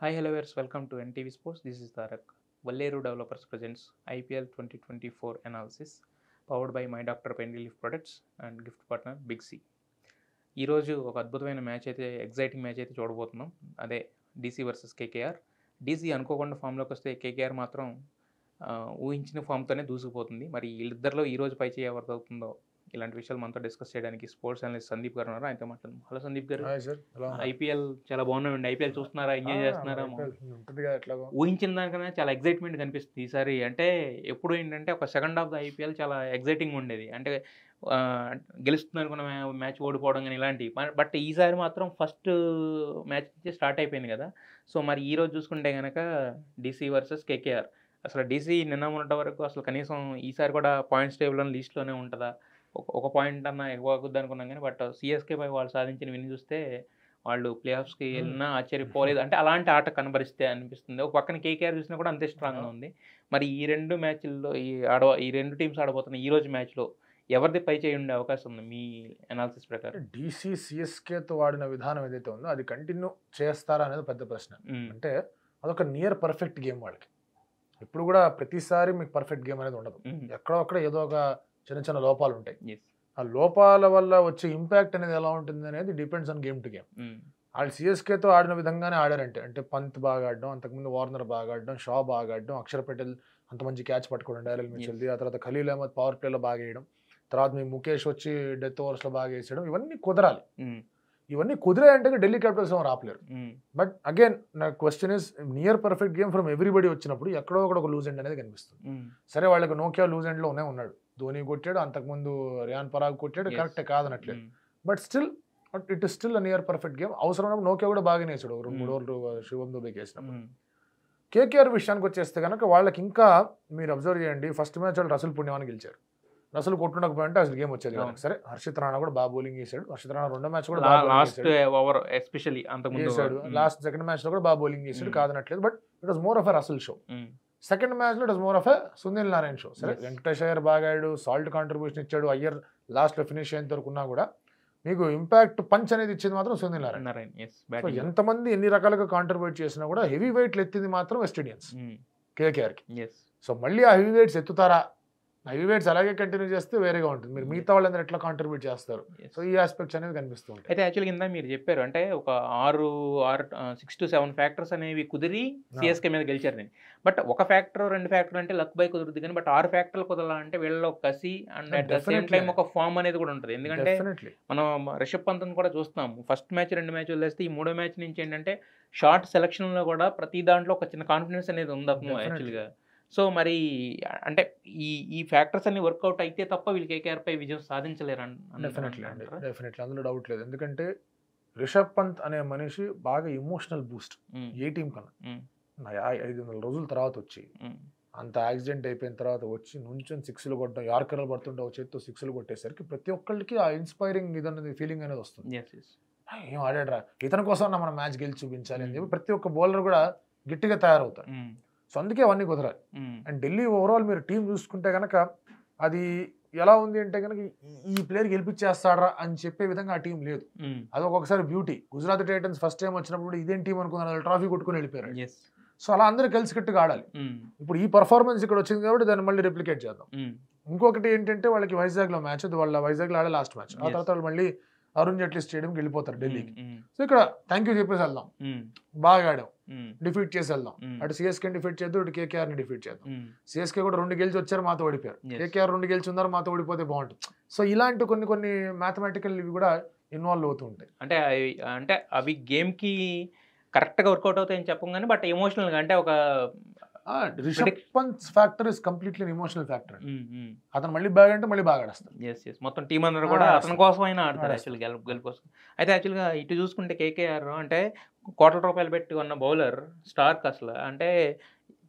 Hi hello viewers welcome to NTV sports this is Tarak Valleru developers presents IPL twenty twenty four analysis powered by my doctor pain relief products and gift partner big C ఈరోజు ఒక అద్భుతమైన match అయితే exciting match అయితే చూడబోతున్నాం అదే DC versus KKR DC అనుకోకుండా ఫామ్లోకి వస్తే KKR మాత్రం ఊహించిన ఫామ్తోనే దూసుకుపోతుంది మరి వీళ్ళిద్దరిలో ఈరోజు పైచే ఎవరిదవుతుందో ఇలాంటి విషయాలు మనతో డిస్కస్ చేయడానికి స్పోర్ట్స్ అనలిస్ట్ సందీప్ గారు ఉన్నారు ఆయనతో మాట్లాడుతుంది హలో సందీప్ గారు ఐపీఎల్ చాలా బాగున్నాయండి ఐపీఎల్ చూస్తున్నారా ఎంజాయ్ చేస్తున్నారా ఊహించిన దానికన్నా చాలా ఎక్సైట్మెంట్ కనిపిస్తుంది ఈసారి అంటే ఎప్పుడు ఏంటంటే ఒక సెకండ్ ఆఫ్ ద ఐపీఎల్ చాలా ఎగ్జైటింగ్ ఉండేది అంటే గెలుస్తుంది అనుకున్న మ్యాచ్ ఓడిపోవడం కానీ ఇలాంటివి బట్ ఈసారి మాత్రం ఫస్ట్ మ్యాచ్ నుంచి స్టార్ట్ అయిపోయింది కదా సో మరి ఈరోజు చూసుకుంటే కనుక డీసీ వర్సెస్ కేకేఆర్ అసలు డీసీ నిన్న ఉన్నంత వరకు అసలు కనీసం ఈసారి కూడా పాయింట్స్ టేబుల్ లిస్ట్లోనే ఉంటుందా ఒక పాయింట్ అన్న ఎక్కువ అవుద్ది అనుకున్నాం కానీ బట్ సిఎస్కే పై వాళ్ళు సాధించిన విని చూస్తే వాళ్ళు ప్లే ఆఫ్స్కి వెళ్ళినా ఆశ్చర్యపోలేదు అంటే అలాంటి ఆట కనబరిస్తే అనిపిస్తుంది ఒక పక్కన కేకేఆర్ చూసినా కూడా అంతే స్ట్రాంగ్గా ఉంది మరి ఈ రెండు మ్యాచ్ల్లో ఈ ఆడవ ఈ రెండు టీమ్స్ ఆడబోతున్న ఈ రోజు మ్యాచ్లో ఎవరిది పై చేయి ఉండే అవకాశం ఉంది మీ అనాలిసిస్ ప్రకారం డీసీ సిఎస్కేతో వాడిన విధానం ఏదైతే ఉందో అది కంటిన్యూ చేస్తారా అనేది పెద్ద ప్రశ్న అంటే అదొక నియర్ పర్ఫెక్ట్ గేమ్ వాళ్ళకి ఇప్పుడు కూడా ప్రతిసారి మీకు పర్ఫెక్ట్ గేమ్ అనేది ఉండదు ఎక్కడో అక్కడ ఏదో ఒక చిన్న చిన్న లోపాలు ఉంటాయి ఆ లోపాల వల్ల వచ్చే ఇంపాక్ట్ అనేది ఎలా ఉంటుంది అనేది depends on game to game వాళ్ళు సిఎస్కేతో ఆడిన విధంగానే ఆడారంటే అంటే పంత్ బాగా ఆడడం అంతకుముందు వార్నర్ బాగా ఆడడం షా బాగా ఆడడం అక్షర్ పటేల్ అంత మంచి క్యాచ్ పట్టుకోవడం మీ చెల్లి ఆ తర్వాత ఖలీల్ అహ్మద్ పవర్ ప్లేలో బాగా వేయడం తర్వాత మీ ముఖేష్ వచ్చి డెత్ ఓవర్స్లో బాగా వేసేయడం ఇవన్నీ కుదరాలి hmm. ఇవన్నీ కుదిరాయంటే ఢిల్లీ క్యాపిటల్స్ ఏమో రాపలేరు బట్ hmm. అగైన్ నా question is near perfect game from everybody వచ్చినప్పుడు ఎక్కడో ఒక లూజ్ ఎండ్ అనేది కనిపిస్తుంది hmm. సరే వాళ్ళకి నోకియా లూజ్ ఎండ్లోనే ఉన్నాడు ధోని కొట్టాడు అంతకుముందు రియాన్ పరాగ్ కొట్టాడు కరెక్ట్ కాదనట్లేదు hmm. But still it is still near perfect game అవసరం నోకే కూడా బాగానే నేసాడు రెండు hmm. మూడు ఓవర్లు శివం దుబేకి వేసినప్పుడు hmm. కేకేఆర్ విషయానికి వచ్చేస్తే కనుక వాళ్ళకి ఇంకా మీరు అబ్జర్వ్ చేయండి ఫస్ట్ మ్యాచ్ వాళ్ళు రసల్ పుణ్యమాన్ని గెలిచారు రసలు కొట్టుండకపోయింటే అసలు గేమ్ వచ్చేది కనుక ah. సరే హర్షిత్ రాణా కూడా బాగా బౌలింగ్ చేశాడు హర్షిత్ రాణా రెండో మ్యాచ్ కూడా లాస్ట్ ఓవర్ ఎస్పెషల్లీ అంత చేశాడు లాస్ట్ సెకండ్ మ్యాచ్ లో కూడా బాగా బౌలింగ్ చేశాడు కాదనట్లేదు but it was more of a Russell show second మ్యాచ్లో it is more of a Sunil Narine show సరే వెంకటేష్ అయ్యర్ బాగా సాల్ట్ కాంట్రిబ్యూషన్ ఇచ్చాడు అయ్యర్ లాస్ట్లో ఫినిష్ అయ్యేంత వరకు ఉన్నా కూడా మీకు ఇంపాక్ట్ పంచ్ అనేది ఇచ్చింది మాత్రం సునీల్ నారాయణ నారాయణ ఎంతమంది ఎన్ని రకాలుగా కాంట్రిబ్యూట్ చేసినా కూడా హెవీ వెయిట్లు ఎత్తింది మాత్రం వెస్ట్ ఇండియన్స్ కేకేఆర్కి సో మళ్ళీ ఆ హెవీ వెయిట్స్ ఎత్తుతారా హెవీ అలాగే కంటిన్యూ చేస్తే వేరేగా ఉంటుంది మీరు మిగతా వాళ్ళందరూ ఎట్లా కాంట్రిబ్యూట్ చేస్తారు సో ఈ ఆస్పెక్ట్స్ అనేవి కనిపిస్తూ అయితే యాక్చువల్గా ఇందా మీరు చెప్పారు అంటే ఒక ఆరు ఆరు సిక్స్ టు సెవెన్ ఫ్యాక్టర్స్ అనేవి కుదిరి సిఎస్కే మీద గెలిచారు నేను బట్ ఒక ఫ్యాక్టర్ రెండు ఫ్యాక్టర్ అంటే లక్ బై కుదురుద్ది కానీ బట్ ఆరు ఫ్యాక్టర్లు కుదరాలంటే వీళ్ళలో కసి and at the same time ఒక ఫామ్ అనేది కూడా ఉంటుంది ఎందుకంటే మనం రిషబ్ పంత్ కూడా చూస్తున్నాము ఫస్ట్ మ్యాచ్ రెండు మ్యాచ్ వదిలేస్తే ఈ మూడో మ్యాచ్ నుంచి ఏంటంటే షార్ట్ సెలక్షన్లో కూడా ప్రతి దాంట్లో ఒక చిన్న కాన్ఫిడెన్స్ అనేది ఉంది యాక్చువల్గా సో మరి అంటే ఈ ఈ ఫ్యాక్టర్స్ అన్ని వర్కౌట్ అయితే తప్ప వీళ్ళు కేకేఆర్ పై విజయం సాధించలేరు డెఫినెట్లీ అండి డెఫినెట్లీ అందులో డౌట్ లేదు ఎందుకంటే రిషబ్ పంత్ అనే మనిషి బాగా ఎమోషనల్ బూస్ట్ ఏ టీం కన్నా ఐదు వందల రోజుల తర్వాత వచ్చి అంత యాక్సిడెంట్ అయిపోయిన తర్వాత వచ్చి నుంచొని సిక్స్లు కొట్టడం యార్కర్లు పడుతుంటే ఒక చేతితో సిక్స్లు కొట్టేసరికి ప్రతి ఒక్కళ్ళకి ఆ ఇన్స్పైరింగ్ ఇదన్నది ఫీలింగ్ అనేది వస్తుంది ఏం రా ఇతని కోసం మనం మ్యాచ్ గెలిచి చూపించాలి అని చెప్పి ప్రతి ఒక్క బౌలర్ కూడా గట్టిగా తయారవుతారు సో అందుకే అవన్నీ కుదరాలి అండ్ ఢిల్లీ ఓవరాల్ మీరు టీం చూసుకుంటే కనుక అది ఎలా ఉంది అంటే కనుక ఈ ప్లేయర్ గెలిపించేస్తాడరా అని చెప్పే విధంగా ఆ టీం లేదు అది ఒక్కొక్కసారి beauty Gujarat titans first time వచ్చినప్పుడు ఇదేం టీం అనుకున్నారు ట్రాఫీ కొట్టుకుని వెళ్ళిపోయారు సో అలా అందరూ కలిసికట్టుగా ఆడాలి ఇప్పుడు ఈ పర్ఫార్మెన్స్ ఇక్కడ వచ్చింది కాబట్టి దాన్ని మళ్ళీ రిప్లికేట్ చేద్దాం ఇంకొకటి ఏంటంటే వాళ్ళకి వైజాగ్లో మ్యాచ్ అది వాళ్ళ వైజాగ్లో ఆడే లాస్ట్ మ్యాచ్ ఆ తర్వాత వాళ్ళు మళ్ళీ అరుణ్ జైట్లీ స్టేడియం వెళ్ళిపోతారు ఢిల్లీకి సో ఇక్కడ థ్యాంక్ యూ చెప్పేసి వెళ్దాం బాగా ఆడాం డిఫీట్ చేసి వెళ్దాం అటు సిఎస్కే డిఫీట్ చేద్దాం ఇటు కేకేఆర్ ని డిఫీట్ చేద్దాం సిఎస్కే కూడా రెండు గెలిచి వచ్చారు మాతో ఓడిపోయారు కేకేఆర్ రెండు గెలిచి ఉన్నారు మాతో ఓడిపోతే బాగుంటుంది సో ఇలాంటి కొన్ని కొన్ని మ్యాథమెటికల్ ఇవి కూడా ఇన్వాల్వ్ అవుతూ ఉంటాయి అంటే అంటే అవి గేమ్కి కరెక్ట్గా వర్కౌట్ అవుతాయని చెప్పం కానీ బట్ ఎమోషనల్గా అంటే ఒక Rishabh Pant factor is completely emotional factor అతను మళ్ళీ బాగా అంటే మళ్ళీ బాగా ఆడేస్తాడు ఎస్ ఎస్ మొత్తం టీం అందరూ కూడా అతని కోసం అయినా ఆడతారు యాక్చువల్ గెలుపు గెలుపు అయితే యాక్చువల్గా ఇటు చూసుకుంటే కేకేఆర్ అంటే కోట్ల రూపాయలు పెట్టి ఉన్న బౌలర్ స్టార్క్ అసలు అంటే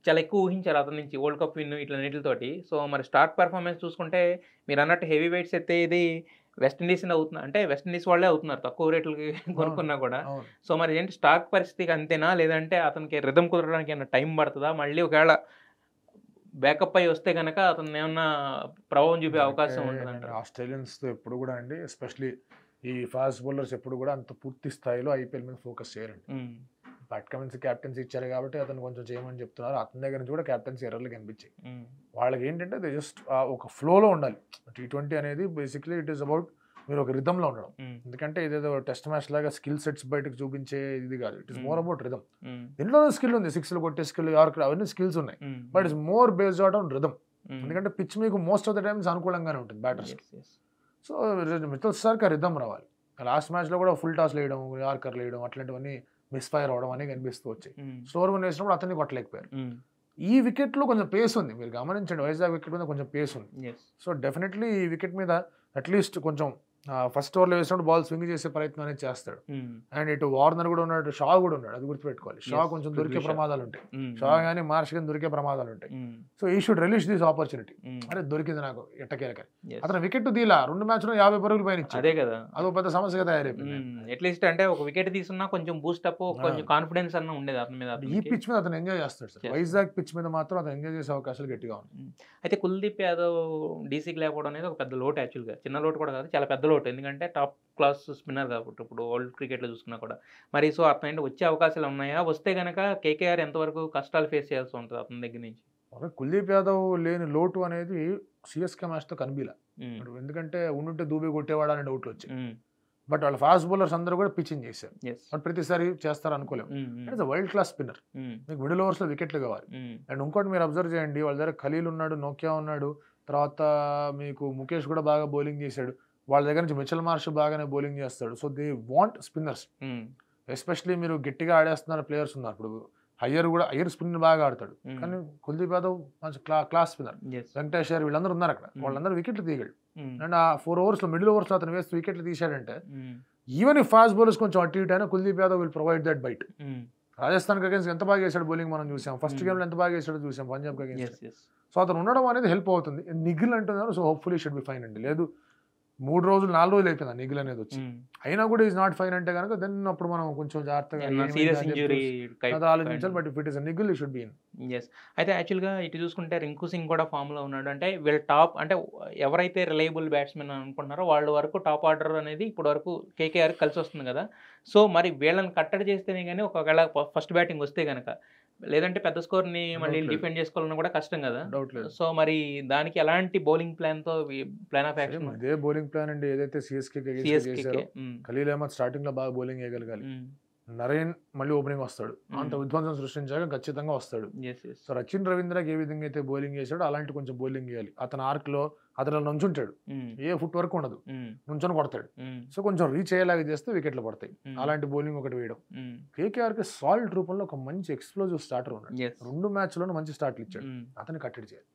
చాలా ఎక్కువ ఊహించారు అతని నుంచి వరల్డ్ కప్ విన్ ఇట్లన్నిటితోటి సో మరి స్టార్క్ పెర్ఫార్మెన్స్ చూసుకుంటే మీరు అన్నట్టు హెవీ వెయిట్స్ అయితే ఇది వెస్టిండీస్ అవుతున్నా అంటే వెస్టిండీస్ వాళ్ళే అవుతున్నారు తక్కువ రేట్లకి కొనుక్కున్నా కూడా సో మరి ఏంటి స్టాక్ పరిస్థితికి అంతేనా లేదంటే అతనికి రిధం కుదరడానికి ఏమైనా టైం పడుతుందా మళ్ళీ ఒకవేళ బ్యాకప్ అయ్యి వస్తే కనుక అతను ఏమన్నా ప్రభావం చూపే అవకాశం ఉంటుంది ఆస్ట్రేలియన్స్తో ఎప్పుడు కూడా అండి ఎస్పెషలీ ఈ ఫాస్ట్ బౌలర్స్ ఎప్పుడు కూడా అంత పూర్తి స్థాయిలో ఐపీఎల్ మీద ఫోకస్ చేయాలండి పట్ కమిన్స్ క్యాప్టెన్సీ ఇచ్చారు కాబట్టి అతను కొంచెం చేయమని చెప్తున్నారు అతని దగ్గర నుంచి కూడా క్యాప్టెన్సీ ఎర్రలు కనిపించాయి వాళ్ళకి ఏంటంటే దే జస్ట్ ఒక ఫ్లోలో ఉండాలి టీ ట్వంటీ అనేది బేసిక్లీ ఇట్ ఈస్ అబౌట్ మీరు ఒక రిధంలో ఉండడం ఎందుకంటే ఇదేదో టెస్ట్ మ్యాచ్ లాగా స్కిల్ సెట్స్ బయటకు చూపించే ఇది కాదు it is more about rhythm దీంట్లో స్కిల్ ఉంది సిక్స్లు కొట్టే స్కిల్ యార్క్ అవన్నీ స్కిల్స్ ఉన్నాయి but it's more based out on rhythm ఎందుకంటే పిచ్ మీకు మోస్ట్ ఆఫ్ ద టైమ్స్ అనుకూలంగానే ఉంటుంది బ్యాటర్స్ సో మిత్రులు సార్కి ఆ రిధం రావాలి లాస్ట్ మ్యాచ్లో కూడా ఫుల్ టాస్ వేయడం యార్కర్ వేయడం అట్లాంటివన్నీ మిస్ఫైర్ అవడం అనేవి కనిపిస్తూ వచ్చాయి స్టోర్ వన్ వేసినప్పుడు అతన్ని కొట్టలేకపోయారు ఈ వికెట్లో కొంచెం పేస్ ఉంది మీరు గమనించండి వైజాగ్ వికెట్ మీద కొంచెం పేస్ ఉంది సో డెఫినెట్లీ ఈ వికెట్ మీద అట్లీస్ట్ కొంచెం ఫస్ట్ ఓవర్లో వేసినప్పుడు బాల్ స్వింగ్ చేసే ప్రయత్నం అనేది చేస్తాడు అండ్ hmm. ఇటు వార్నర్ కూడా ఉన్నాడు షా కూడా ఉన్నాడు అది గుర్తుపెట్టుకోవాలి షా కొంచెం hmm, hmm. దొరికే ప్రమాదాలు ఉంటాయి షా కానీ మార్ష్ కానీ దొరికే ప్రమాదాలు ఉంటాయి సో ఈ షుడ్ రిలీజ్ దిస్ ఆపర్చునిటీ అరే దొరికింది నాకు ఎట్టకేలక అతను వికెట్ దీలా రెండు లో యాభై పరుగులు పైన అదే కదా అదో పెద్ద సమస్య కదా అట్లీస్ట్ అంటే ఒక వికెట్ తీసుకున్నా కొంచెం బూస్ట్ అప్ కొంచెం కాన్ఫిడెన్స్ అన్న ఉండేది అతని మీద ఈ పిచ్ మీద అతను ఎంజాయ్ చేస్తాడు సార్ వైజాగ్ పిచ్ మీద మాత్రం అతను ఎంజాయ్ చేసే అవకాశాలు గట్టిగా ఉన్నాయి అయితే కుల్దీప్ యాదవ్ డీసీకి లేకపోవడం అనేది ఒక పెద్ద లోటు యాక్చువల్గా చిన్న లోటు కూడా కాదు చాలా పెద్ద లోటు ఎందుకంటే టాప్ క్లాస్ స్పిన్నర్ కాబట్టి ఇప్పుడు వరల్డ్ క్రికెట్లో చూసుకున్నా కూడా మరి సో అతను వచ్చే అవకాశాలు ఉన్నాయా వస్తే కనుక కేకేఆర్ ఎంతవరకు కష్టాలు ఫేస్ చేయాల్సి ఉంటుంది అతని దగ్గర నుంచి ఒక కుల్దీప్ యాదవ్ లేని లోటు అనేది సిఎస్కే మ్యాచ్తో కనిపిలా ఎందుకంటే ఉండుంటే దూబి కొట్టేవాడు అనే డౌట్లు వచ్చి బట్ వాళ్ళ ఫాస్ట్ బౌలర్స్ అందరూ కూడా పిచ్చింగ్ చేశారు బట్ ప్రతిసారి చేస్తారు అనుకోలేము ఇట్స్ వరల్డ్ క్లాస్ స్పిన్నర్ మీకు మిడిల్ ఓవర్స్లో వికెట్లు కావాలి అండ్ ఇంకోటి మీరు అబ్జర్వ్ చేయండి వాళ్ళ దగ్గర ఖలీల్ ఉన్నాడు నోకియా ఉన్నాడు తర్వాత మీకు ముఖేష్ కూడా బాగా బౌలింగ్ చేశాడు వాళ్ళ దగ్గర నుంచి మిచల్ మార్ష్ బాగానే బౌలింగ్ చేస్తాడు so they want spinners especially మీరు గట్టిగా ఆడేస్తున్న ప్లేయర్స్ ఉన్నారు ఇప్పుడు హయ్యర్ కూడా హయ్యర్ స్పిన్ బాగా ఆడతాడు కానీ కుల్దీప్ యాదవ్ మంచి క్లాస్ స్పిన్నర్ వెంకటేష్ గారు వీళ్ళందరూ ఉన్నారు అక్కడ వాళ్ళందరూ వికెట్లు తీయగలడు అండ్ ఆ ఫోర్ ఓవర్స్ లో మిడిల్ ఓవర్స్ లో అతను వేసి వికెట్లు తీశాడంటే ఈవెన్ ఫాస్ట్ బౌలర్స్ కొంచెం అటు ఇటు అయినా Kuldeep Yadav will provide that bite Rajasthan against ఎంత బాగా చేశాడు బౌలింగ్ మనం చూసాం ఫస్ట్ గేమ్ లో ఎంత బాగా చేశాడో చూసాం పంజాబ్ అగేన్స్ సో అతను ఉండడం అనేది హెల్ప్ అవుతుంది నిగిల్ అంటున్నారు so hopefully should be fine అండి లేదు మూడు రోజులు నాలుగు రోజులు అయిపోయింది నిగులు అనేది వచ్చి అయినా కూడా ఈజ్ నాట్ ఫైన్ అంటే కనుక దెన్ అప్పుడు మనం కొంచెం జాగ్రత్తగా బట్ ఇస్ షుడ్ అయితే యాక్చువల్గా ఇటు చూసుకుంటే రింకు సింగ్ కూడా లో ఉన్నాడు అంటే వీళ్ళ టాప్ అంటే ఎవరైతే రిలయబుల్ బ్యాట్స్మెన్ అనుకుంటున్నారో వాళ్ళ వరకు టాప్ ఆర్డర్ అనేది ఇప్పటి వరకు కేకేఆర్ కలిసి వస్తుంది కదా సో మరి వీళ్ళని కట్టడి చేస్తేనే కానీ ఒకవేళ ఫస్ట్ బ్యాటింగ్ వస్తే కనుక లేదంటే పెద్ద స్కోర్ని మళ్ళీ డిఫెండ్ చేసుకోవాలని కూడా కష్టం కదా డౌట్ లేదు సో మరి దానికి ఎలాంటి బౌలింగ్ ప్లాన్ తో ప్లాన్ ఆఫ్ యాక్షన్ అదే బౌలింగ్ ప్లాన్ అండి ఏదైతే సిఎస్కే ఖలీల్ అహ్మద్ స్టార్టింగ్ లో బాగా బౌలింగ్ వేయగలగాలి నరేన్ మళ్ళీ ఓపెనింగ్ వస్తాడు అంత విధ్వంసం సృష్టించాక ఖచ్చితంగా వస్తాడు సో రచిన్ రవీంద్రకి ఏ విధంగా అయితే బౌలింగ్ చేశాడో అలాంటి కొంచెం బౌలింగ్ చేయాలి అతని ఆర్క్ లో అతను నుంచుంటాడు ఏ ఫుట్ వర్క్ ఉండదు నుంచొని కొడతాడు సో కొంచెం రీచ్ అయ్యేలాగా చేస్తే వికెట్లు పడతాయి అలాంటి బౌలింగ్ ఒకటి వేయడం కేకేఆర్ కి సాల్ట్ రూపంలో ఒక మంచి ఎక్స్ప్లోజివ్ స్టార్టర్ ఉన్నాడు రెండు మ్యాచ్ లోనూ మంచి స్టార్ట్లు ఇచ్చాడు అతన్ని కట్టడి చేయాలి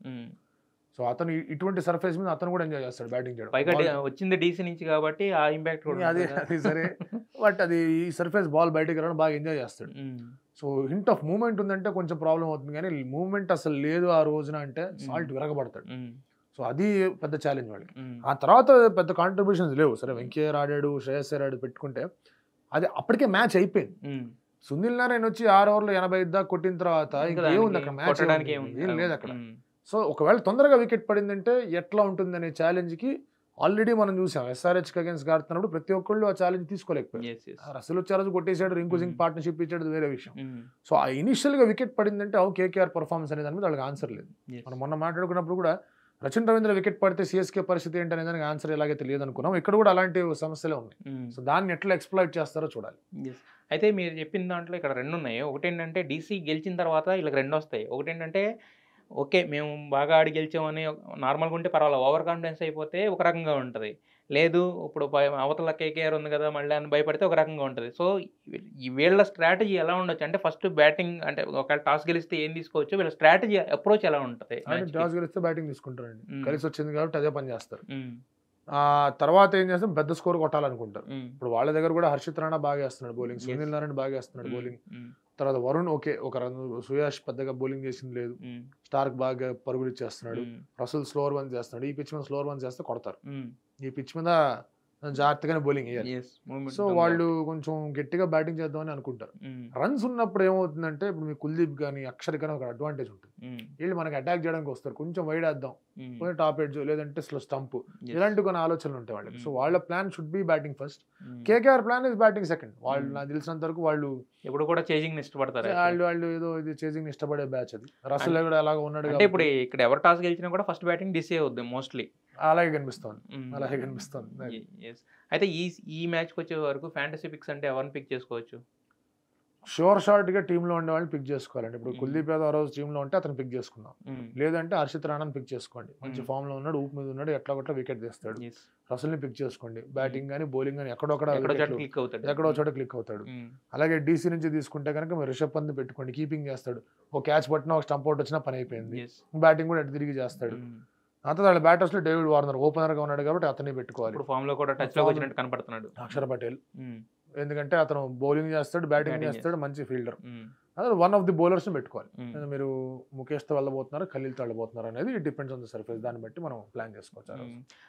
సో అతను ఇటువంటి సర్ఫేస్ మీద అతను కూడా ఎంజాయ్ చేస్తాడు బ్యాటింగ్ చేయడం వచ్చింది డీసీ నుంచి కాబట్టి ఆ ఇంపాక్ట్ కూడా అదే అది సరే బట్ అది ఈ సర్ఫేస్ బాల్ బయటకు రావడం బాగా ఎంజాయ్ చేస్తాడు సో హింట్ ఆఫ్ మూమెంట్ ఉందంటే కొంచెం ప్రాబ్లం అవుతుంది కానీ మూమెంట్ అసలు లేదు ఆ రోజున అంటే సాల్ట్ విరగబడతాడు సో అది పెద్ద ఛాలెంజ్ వాళ్ళకి ఆ తర్వాత పెద్ద కాంట్రిబ్యూషన్స్ లేవు సరే వెంకయ్యర్ ఆడాడు శ్రేయస్ ఆడాడు పెట్టుకుంటే అది అప్పటికే మ్యాచ్ అయిపోయింది సునీల్ నారాయణ వచ్చి ఆరు ఓవర్లు ఎనభై దాకా కొట్టిన తర్వాత ఇంకా ఏముంది అక్కడ మ్యాచ్ ఏం లేదు అక్కడ సో ఒకవేళ తొందరగా వికెట్ పడిందంటే ఎట్లా ఉంటుందనే ఛాలెంజ్కి ఆల్రెడీ మనం చూసాం ఎస్ఆర్హెచ్కి అగేన్స్ ఆడుతున్నప్పుడు ప్రతి ఒక్కళ్ళు ఆ ఛాలెంజ్ తీసుకోలేకపోయారు అసలు వచ్చారు కొట్టేసాడు రింకు సింగ్ పార్ట్నర్షిప్ ఇచ్చాడు వేరే విషయం సో ఆ ఇనిషియల్గా వికెట్ పడిందంటే అవు కేకేఆర్ పర్ఫార్మెన్స్ అనే దాని మీద వాళ్ళకి ఆన్సర్ లేదు మనం మొన్న మాట్లాడుకున్నప్పుడు కూడా రచన్ రవీంద్ర వికెట్ పడితే సీఎస్కే పరిస్థితి ఏంటనే దానికి ఆన్సర్ ఎలాగైతే లేదనుకున్నాం ఇక్కడ కూడా అలాంటి సమస్యలే ఉన్నాయి సో దాన్ని ఎట్లా ఎక్స్ప్లాయిట్ చేస్తారో చూడాలి అయితే మీరు చెప్పిన దాంట్లో ఇక్కడ రెండు ఉన్నాయి ఒకటి ఏంటంటే డీసీ గెలిచిన తర్వాత ఇలా రెండు వస్తాయి ఒకటి ఏంటంటే ఓకే మేము బాగా ఆడి గెలిచామని నార్మల్గా ఉంటే పర్వాలేదు ఓవర్ కాన్ఫిడెన్స్ అయిపోతే ఒక రకంగా ఉంటుంది లేదు ఇప్పుడు అవతల కేకేఆర్ ఉంది కదా మళ్ళీ అని భయపడితే ఒక రకంగా ఉంటుంది సో వీళ్ళ స్ట్రాటజీ ఎలా ఉండొచ్చు అంటే ఫస్ట్ బ్యాటింగ్ అంటే ఒకవేళ టాస్ గెలిస్తే ఏం తీసుకోవచ్చు వీళ్ళ స్ట్రాటజీ అప్రోచ్ ఎలా ఉంటుంది టాస్ గెలిస్తే బ్యాటింగ్ తీసుకుంటారండి కలిసి వచ్చింది కాబట్టి అదే పని చేస్తారు తర్వాత ఏం చేస్తాం పెద్ద స్కోర్ కొట్టాలనుకుంటారు ఇప్పుడు వాళ్ళ దగ్గర కూడా హర్షిత్ రాణా బాగా వేస్తున్నాడు బౌలింగ్ సునీల్ నారాయణ బాగా వేస్తున్నాడు బౌలింగ్ తర్వాత వరుణ్ ఓకే ఒక రన్ సుయాష్ పెద్దగా బౌలింగ్ చేసింది లేదు స్టార్క్ బాగా పరుగులు ఇచ్చేస్తున్నాడు రసల్ స్లోవర్ వన్ చేస్తున్నాడు ఈ పిచ్ మీద స్లోవర్ వన్ చేస్తే కొడతారు ఈ పిచ్ మీద జాగ్రత్తగానే బౌలింగ్ వేయాలి సో వాళ్ళు కొంచెం గట్టిగా బ్యాటింగ్ చేద్దామని అనుకుంటారు hmm. రన్స్ ఉన్నప్పుడు ఏమవుతుందంటే ఇప్పుడు మీ కుల్దీప్ కానీ అక్షర్ కానీ ఒక అడ్వాంటేజ్ ఉంటుంది hmm. వీళ్ళు మనకి అటాక్ చేయడానికి వస్తారు కొంచెం వైడ్ వేద్దాం hmm. కొంచెం టాప్ ఎడ్జ్ లేదంటే స్లో స్టంప్ ఇలాంటి కొన్ని ఆలోచనలు ఉంటాయి వాళ్ళకి సో వాళ్ళ plan should be batting first KKR plan is batting second వాళ్ళు నాకు తెలిసినంత వరకు వాళ్ళు ఇప్పుడు కూడా చేజింగ్ ఇష్టపడతారు వాళ్ళు వాళ్ళు ఏదో ఇది చేజింగ్ ఇష్టపడే బ్యాచ్ అది రసల్ కూడా అలాగ ఉన్నాడు ఇప్పుడు ఇక్కడ ఎవరు టాస్ గెలిచినా కూడా ఫస్ట్ బ్యాటింగ్ డిసే అవుద్ది మోస్ట్లీ అలాగే కనిపిస్తుంది అలాగే కనిపిస్తుంది అయితే ఈ ఈ మ్యాచ్కి వచ్చే వరకు ఫ్యాంటసీ పిక్స్ అంటే ఎవరిని పిక్ చేసుకోవచ్చు షోర్ షార్ట్గా టీంలో ఉండే వాళ్ళని పిక్ చేసుకోవాలండి ఇప్పుడు కుల్దీప్ యాదవ్ ఆ రోజు టీంలో ఉంటే అతను పిక్ చేసుకుందాం లేదంటే హర్షిత్ రాణాని పిక్ చేసుకోండి మంచి ఫామ్లో ఉన్నాడు ఊపు మీద ఉన్నాడు ఎట్లా కొట్లా వికెట్ తీస్తాడు రసల్ని పిక్ చేసుకోండి బ్యాటింగ్ కానీ బౌలింగ్ కానీ ఎక్కడో ఎక్కడో చోట క్లిక్ అవుతాడు అలాగే డీసీ నుంచి తీసుకుంటే కనుక మీరు రిషబ్ పంత్ పెట్టుకోండి కీపింగ్ చేస్తాడు ఒక క్యాచ్ పట్టినా ఒక స్టంప్ అవుట్ వచ్చినా పని అయిపోయింది బ్యాటింగ్ కూడా ఎటు తిరిగి చేస్తాడు అంతా వాళ్ళ బ్యాటర్స్ లో డేవిడ్ వార్నర్ ఓపెనర్ గా ఉన్నాడు కాబట్టి అతన్ని పెట్టుకోవాలి ఫామ్ లో కూడా టచ్ వచ్చినట్టు కనపడుతున్నాడు అక్షర్ పటేల్ ఎందుకంటే అతను బౌలింగ్ చేస్తాడు బ్యాటింగ్ చేస్తాడు మంచి ఫీల్డర్ అతను వన్ ఆఫ్ ది బౌలర్స్ పెట్టుకోవాలి మీరు ముఖేష్ తో వెళ్ళబోతున్నారు ఖలీల్ తో వెళ్ళబోతున్నారు అనేది డిపెండ్స్ ఆన్ ద సర్ఫేస్ దాన్ని బట్టి మనం ప్లాన్ చేసుకోవచ్చు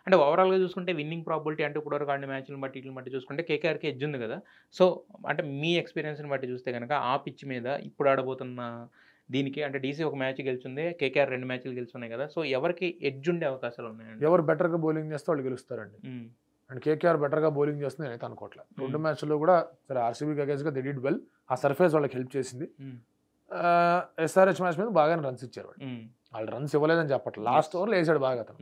అంటే ఓవరాల్ గా చూసుకుంటే విన్నింగ్ ప్రాబిలిటీ అంటే ఇప్పుడు ఆడిన మ్యాచ్లను బట్టి వీటిని బట్టి చూసుకుంటే కేకేఆర్కి ఎడ్జ్ ఉంది కదా సో అంటే మీ ఎక్స్పీరియన్స్ని బట్టి చూస్తే కనుక ఆ పిచ్ మీద ఇప్పుడు ఆడబోతున్న దీనికి అంటే డీసీ ఒక మ్యాచ్ గెలిచింది కేకేఆర్ రెండు మ్యాచ్లు గెలుచున్నాయి కదా సో ఎవరికి ఎడ్జ్ ఉండే అవకాశాలు ఉన్నాయండి ఎవరు బెటర్గా బౌలింగ్ చేస్తే వాళ్ళు గెలుస్తారండి అండ్ కేకేఆర్ బెటర్గా బౌలింగ్ చేస్తుంది నేనైతే అనుకోవట్లేదు రెండు మ్యాచ్లో కూడా సరే ఆర్సీబీ అగేన్స్గా ది వెల్ ఆ సర్ఫేస్ వాళ్ళకి హెల్ప్ చేసింది ఎస్ఆర్హెచ్ మ్యాచ్ మీద బాగానే రన్స్ ఇచ్చారు వాళ్ళు వాళ్ళు రన్స్ ఇవ్వలేదని చెప్పట్లేదు లాస్ట్ ఓవర్లో వేసాడు బాగా అతను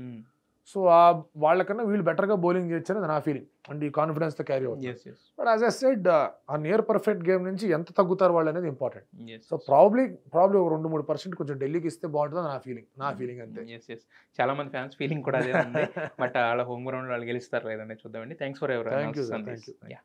సో ఆ వాళ్ళకన్నా వీళ్ళు బెటర్గా బౌలింగ్ అనేది నా ఫీలింగ్ అండ్ ఈ కాన్ఫిడెన్స్తో క్యారీ అవుతుంది బట్ యాజ్ ఎ సెడ్ ఆ నియర్ పర్ఫెక్ట్ గేమ్ నుంచి ఎంత తగ్గుతారు వాళ్ళు అనేది ఇంపార్టెంట్ సో ప్రాబ్లీ ప్రాబ్లీ ఒక రెండు మూడు పర్సెంట్ కొంచెం ఢిల్లీకి ఇస్తే బాగుంటుంది నా ఫీలింగ్ నా ఫీలింగ్ అంతే చాలా మంది ఫ్యాన్స్ ఫీలింగ్ కూడా అదే బట్ వాళ్ళ హోమ్ గ్రౌండ్ వాళ్ళు గెలుస్తారు లేదని చూద్దామండి thanks for ever thank you